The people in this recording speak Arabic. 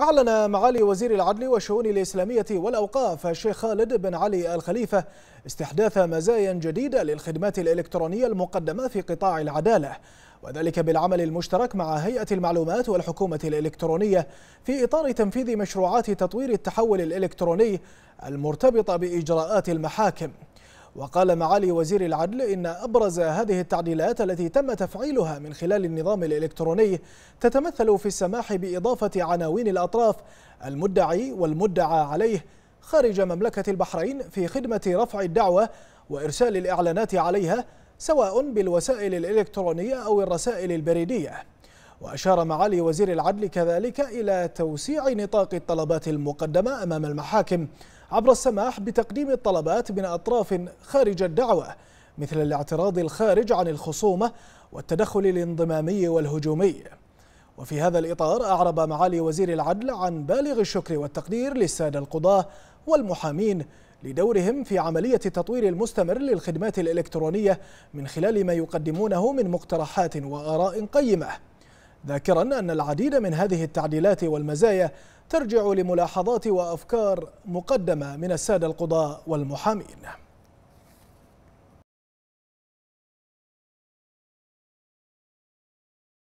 أعلن معالي وزير العدل والشؤون الإسلامية والأوقاف الشيخ خالد بن علي الخليفة استحداث مزايا جديدة للخدمات الإلكترونية المقدمة في قطاع العدالة وذلك بالعمل المشترك مع هيئة المعلومات والحكومة الإلكترونية في إطار تنفيذ مشروعات تطوير التحول الإلكتروني المرتبطة بإجراءات المحاكم وقال معالي وزير العدل إن أبرز هذه التعديلات التي تم تفعيلها من خلال النظام الإلكتروني تتمثل في السماح بإضافة عناوين الأطراف المدعي والمدعى عليه خارج مملكة البحرين في خدمة رفع الدعوة وإرسال الإعلانات عليها سواء بالوسائل الإلكترونية أو الرسائل البريدية وأشار معالي وزير العدل كذلك إلى توسيع نطاق الطلبات المقدمة أمام المحاكم عبر السماح بتقديم الطلبات من أطراف خارج الدعوة مثل الاعتراض الخارج عن الخصومة والتدخل الانضمامي والهجومي وفي هذا الإطار أعرب معالي وزير العدل عن بالغ الشكر والتقدير للسادة القضاة والمحامين لدورهم في عملية التطوير المستمر للخدمات الإلكترونية من خلال ما يقدمونه من مقترحات وآراء قيمة ذاكرا أن العديد من هذه التعديلات والمزايا ترجع لملاحظات وأفكار مقدمة من السادة القضاء والمحامين